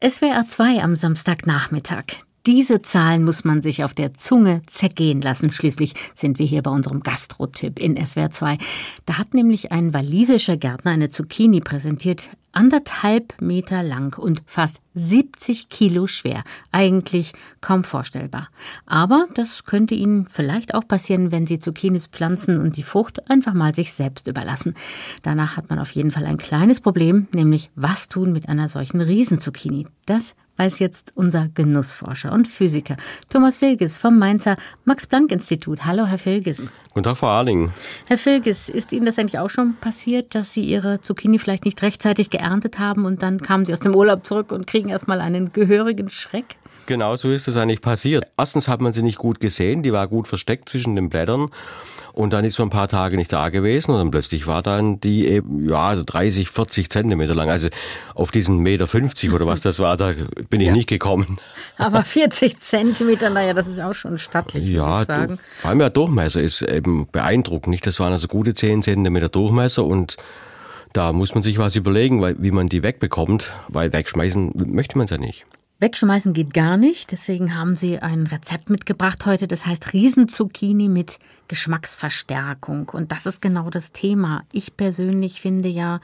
SWR 2 am Samstagnachmittag. Diese Zahlen muss man sich auf der Zunge zergehen lassen. Schließlich sind wir hier bei unserem Gastro-Tipp in SWR 2. Da hat nämlich ein walisischer Gärtner eine Zucchini präsentiert, anderthalb Meter lang und fast 70 Kilo schwer. Eigentlich kaum vorstellbar. Aber das könnte Ihnen vielleicht auch passieren, wenn Sie Zucchinis pflanzen und die Frucht einfach mal sich selbst überlassen. Danach hat man auf jeden Fall ein kleines Problem, nämlich was tun mit einer solchen Riesenzucchini. Das weiß jetzt unser Genussforscher und Physiker Thomas Filges vom Mainzer Max-Planck-Institut. Hallo, Herr Filges. Guten Tag, Frau Arling. Herr Filges, ist Ihnen das eigentlich auch schon passiert, dass Sie Ihre Zucchini vielleicht nicht rechtzeitig geerntet haben und dann kamen Sie aus dem Urlaub zurück und kriegen erstmal einen gehörigen Schreck? Genau so ist es eigentlich passiert. Erstens hat man sie nicht gut gesehen, die war gut versteckt zwischen den Blättern und dann ist sie ein paar Tage nicht da gewesen und dann plötzlich war dann die eben, ja, also 30, 40 Zentimeter lang. Also auf diesen Meter 50 oder was das war, da bin ich ja. nicht gekommen. Aber 40 Zentimeter, naja, das ist auch schon stattlich, ja, sagen. Vor allem der Durchmesser ist eben beeindruckend, nicht? Das waren also gute 10 Zentimeter Durchmesser und da muss man sich was überlegen, wie man die wegbekommt, weil wegschmeißen möchte man es ja nicht. Wegschmeißen geht gar nicht, deswegen haben sie ein Rezept mitgebracht heute, das heißt Riesenzucchini mit Geschmacksverstärkung. Und das ist genau das Thema. Ich persönlich finde ja,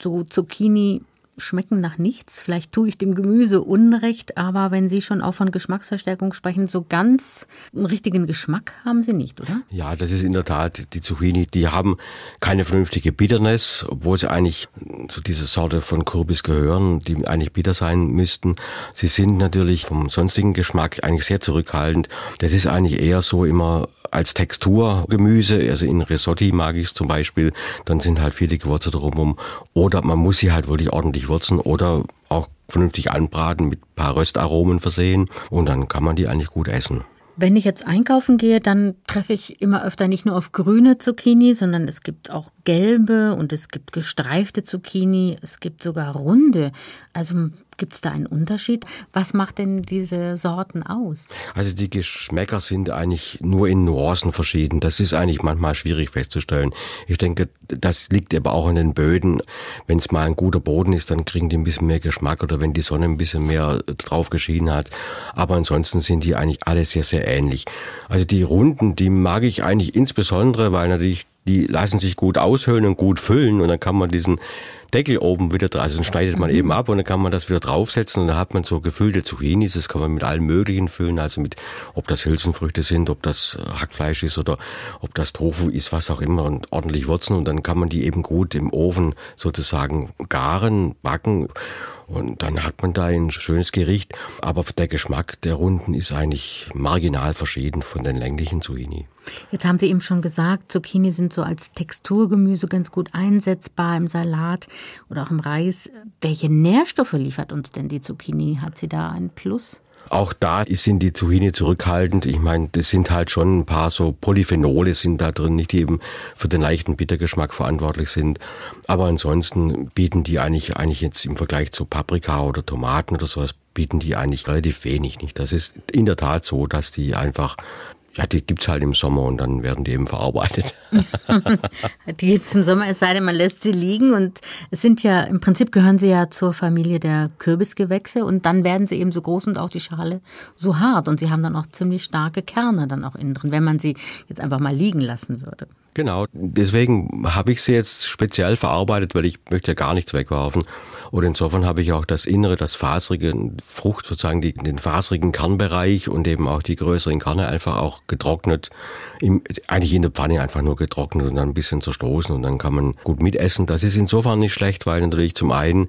so Zucchini schmecken nach nichts. Vielleicht tue ich dem Gemüse Unrecht, aber wenn Sie schon auch von Geschmacksverstärkung sprechen, so ganz einen richtigen Geschmack haben Sie nicht, oder? Ja, das ist in der Tat die Zucchini. Die haben keine vernünftige Bitterness, obwohl sie eigentlich zu dieser Sorte von Kürbis gehören, die eigentlich bitter sein müssten. Sie sind natürlich vom sonstigen Geschmack eigentlich sehr zurückhaltend. Das ist eigentlich eher so immer als Texturgemüse, also in Risotti mag ich es zum Beispiel, dann sind halt viele Gewürze drumherum. Oder man muss sie halt wirklich ordentlich würzen oder auch vernünftig anbraten, mit ein paar Röstaromen versehen und dann kann man die eigentlich gut essen. Wenn ich jetzt einkaufen gehe, dann treffe ich immer öfter nicht nur auf grüne Zucchini, sondern es gibt auch gelbe und es gibt gestreifte Zucchini, es gibt sogar runde. Also Gibt es da einen Unterschied? Was macht denn diese Sorten aus? Also die Geschmäcker sind eigentlich nur in Nuancen verschieden. Das ist eigentlich manchmal schwierig festzustellen. Ich denke, das liegt aber auch an den Böden. Wenn es mal ein guter Boden ist, dann kriegen die ein bisschen mehr Geschmack oder wenn die Sonne ein bisschen mehr äh, drauf geschieden hat. Aber ansonsten sind die eigentlich alle sehr, sehr ähnlich. Also die Runden, die mag ich eigentlich insbesondere, weil natürlich die lassen sich gut aushöhlen und gut füllen und dann kann man diesen Deckel oben wieder drauf, also dann schneidet man mhm. eben ab und dann kann man das wieder draufsetzen und dann hat man so gefüllte Zucchinis, das kann man mit allem möglichen füllen, also mit, ob das Hülsenfrüchte sind, ob das Hackfleisch ist oder ob das Tofu ist, was auch immer und ordentlich Wurzeln und dann kann man die eben gut im Ofen sozusagen garen, backen und dann hat man da ein schönes Gericht. Aber der Geschmack der Runden ist eigentlich marginal verschieden von den länglichen Zucchini. Jetzt haben Sie eben schon gesagt, Zucchini sind so als Texturgemüse ganz gut einsetzbar im Salat oder auch im Reis. Welche Nährstoffe liefert uns denn die Zucchini? Hat sie da einen Plus? Auch da sind die Zucchini zurückhaltend. Ich meine, das sind halt schon ein paar so Polyphenole sind da drin, nicht die eben für den leichten Bittergeschmack verantwortlich sind. Aber ansonsten bieten die eigentlich, eigentlich jetzt im Vergleich zu Paprika oder Tomaten oder sowas, bieten die eigentlich relativ wenig nicht. Das ist in der Tat so, dass die einfach ja, die gibt es halt im Sommer und dann werden die eben verarbeitet. die gibt es im Sommer, es sei denn, man lässt sie liegen. Und es sind ja, im Prinzip gehören sie ja zur Familie der Kürbisgewächse. Und dann werden sie eben so groß und auch die Schale so hart. Und sie haben dann auch ziemlich starke Kerne dann auch innen drin, wenn man sie jetzt einfach mal liegen lassen würde. Genau, deswegen habe ich sie jetzt speziell verarbeitet, weil ich möchte ja gar nichts wegwerfen. Und insofern habe ich auch das Innere, das faserige Frucht, sozusagen die, den faserigen Kernbereich und eben auch die größeren Kerne einfach auch getrocknet, im, eigentlich in der Pfanne einfach nur getrocknet und dann ein bisschen zerstoßen und dann kann man gut mitessen. Das ist insofern nicht schlecht, weil natürlich zum einen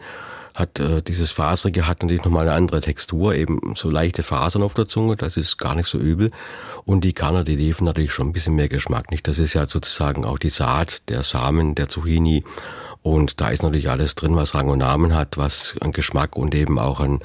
hat äh, dieses Faserige hat natürlich nochmal eine andere Textur, eben so leichte Fasern auf der Zunge, das ist gar nicht so übel. Und die Körner, die liefern natürlich schon ein bisschen mehr Geschmack, nicht? Das ist ja sozusagen auch die Saat, der Samen, der Zucchini. Und da ist natürlich alles drin, was Rang und Namen hat, was an Geschmack und eben auch an,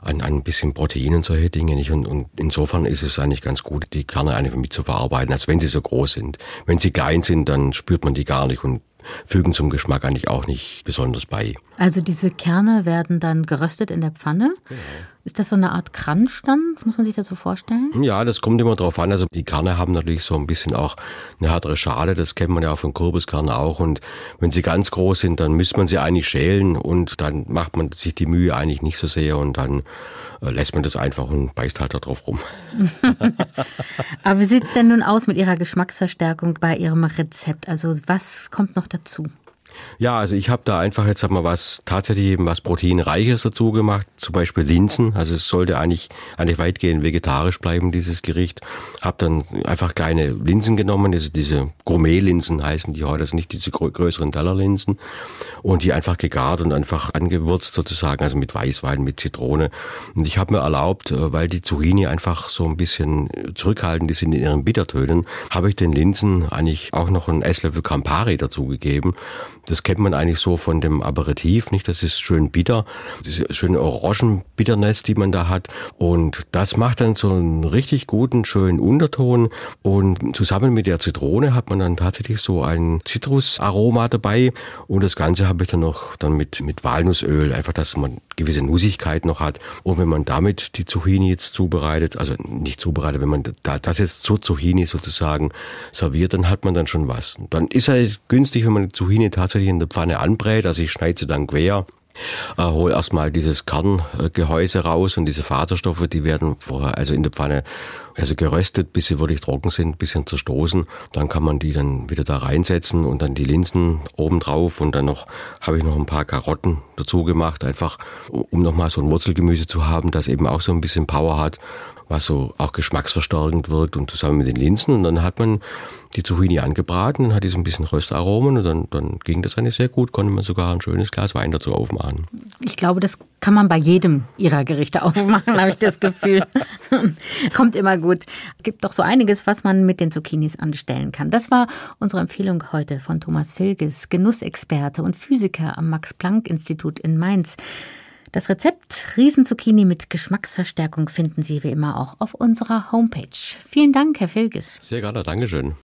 an, an ein bisschen Protein und solche Dinge nicht. Und, und insofern ist es eigentlich ganz gut, die Körner einfach mit zu verarbeiten, als wenn sie so groß sind. Wenn sie klein sind, dann spürt man die gar nicht und fügen zum Geschmack eigentlich auch nicht besonders bei. Also diese Kerne werden dann geröstet in der Pfanne. Genau. Ist das so eine Art Kranz dann? Muss man sich das so vorstellen? Ja, das kommt immer drauf an. Also die Kerne haben natürlich so ein bisschen auch eine härtere Schale. Das kennt man ja auch von Kürbiskernen auch. Und wenn sie ganz groß sind, dann müsste man sie eigentlich schälen und dann macht man sich die Mühe eigentlich nicht so sehr und dann äh, lässt man das einfach und beißt halt da drauf rum. Aber wie sieht es denn nun aus mit Ihrer Geschmacksverstärkung bei Ihrem Rezept? Also was kommt noch dazu? dazu. Ja, also ich habe da einfach jetzt mal was tatsächlich eben was proteinreiches dazu gemacht, zum Beispiel Linsen. Also es sollte eigentlich eigentlich weitgehend vegetarisch bleiben dieses Gericht. Habe dann einfach kleine Linsen genommen, also diese Gourmet-Linsen heißen die heute, also nicht diese größeren Tellerlinsen und die einfach gegart und einfach angewürzt sozusagen, also mit Weißwein, mit Zitrone. Und ich habe mir erlaubt, äh, weil die Zucchini einfach so ein bisschen zurückhaltend sind in ihren Bittertönen, habe ich den Linsen eigentlich auch noch einen Esslöffel Campari dazugegeben das kennt man eigentlich so von dem Aperitif, nicht? Das ist schön bitter, diese schöne Orangenbitterness, die man da hat. Und das macht dann so einen richtig guten, schönen Unterton. Und zusammen mit der Zitrone hat man dann tatsächlich so ein Zitrusaroma dabei. Und das Ganze habe ich dann noch dann mit, mit Walnussöl, einfach, dass man gewisse Nussigkeit noch hat. Und wenn man damit die Zucchini jetzt zubereitet, also nicht zubereitet, wenn man da, das jetzt zur Zucchini sozusagen serviert, dann hat man dann schon was. Dann ist es günstig, wenn man die Zucchini tatsächlich in der Pfanne anbrät, also ich schneide sie dann quer äh, hol erstmal dieses Kerngehäuse raus und diese Faserstoffe, die werden vorher also in der Pfanne also geröstet, bis sie wirklich trocken sind, ein bisschen zerstoßen. Dann kann man die dann wieder da reinsetzen und dann die Linsen oben drauf und dann noch habe ich noch ein paar Karotten dazu gemacht, einfach um nochmal so ein Wurzelgemüse zu haben, das eben auch so ein bisschen Power hat, was so auch geschmacksverstärkend wirkt und zusammen mit den Linsen. Und dann hat man die Zucchini angebraten, hat die so ein bisschen Röstaromen und dann, dann ging das eigentlich sehr gut, konnte man sogar ein schönes Glas Wein dazu aufmachen. Ich glaube, das kann man bei jedem ihrer Gerichte aufmachen, habe ich das Gefühl. Kommt immer gut. Es gibt doch so einiges, was man mit den Zucchinis anstellen kann. Das war unsere Empfehlung heute von Thomas Filges, Genussexperte und Physiker am Max-Planck-Institut in Mainz. Das Rezept Riesenzucchini mit Geschmacksverstärkung finden Sie wie immer auch auf unserer Homepage. Vielen Dank, Herr Filges. Sehr gerne, Dankeschön.